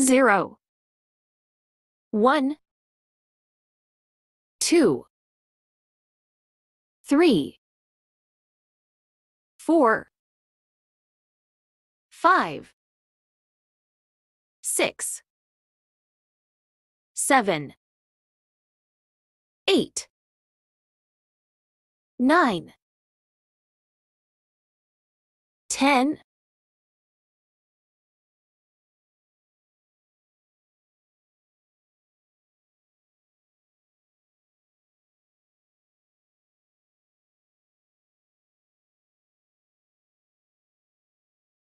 0 1 2 3 4 5 6 7 8 9 10